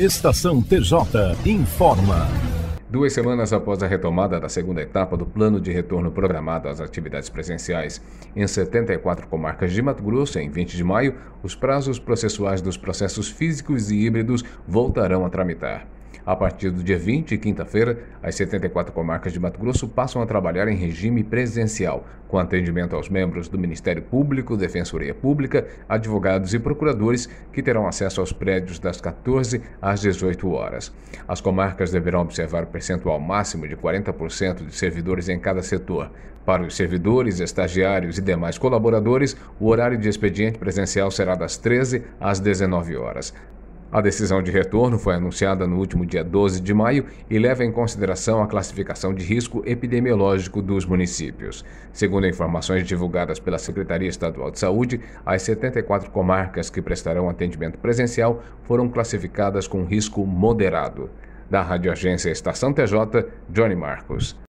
Estação TJ informa. Duas semanas após a retomada da segunda etapa do plano de retorno programado às atividades presenciais em 74 comarcas de Mato Grosso, em 20 de maio, os prazos processuais dos processos físicos e híbridos voltarão a tramitar. A partir do dia 20, quinta-feira, as 74 comarcas de Mato Grosso passam a trabalhar em regime presencial, com atendimento aos membros do Ministério Público, Defensoria Pública, advogados e procuradores que terão acesso aos prédios das 14 às 18 horas. As comarcas deverão observar o percentual máximo de 40% de servidores em cada setor. Para os servidores, estagiários e demais colaboradores, o horário de expediente presencial será das 13 às 19 horas. A decisão de retorno foi anunciada no último dia 12 de maio e leva em consideração a classificação de risco epidemiológico dos municípios. Segundo informações divulgadas pela Secretaria Estadual de Saúde, as 74 comarcas que prestarão atendimento presencial foram classificadas com risco moderado. Da Rádio Agência Estação TJ, Johnny Marcos.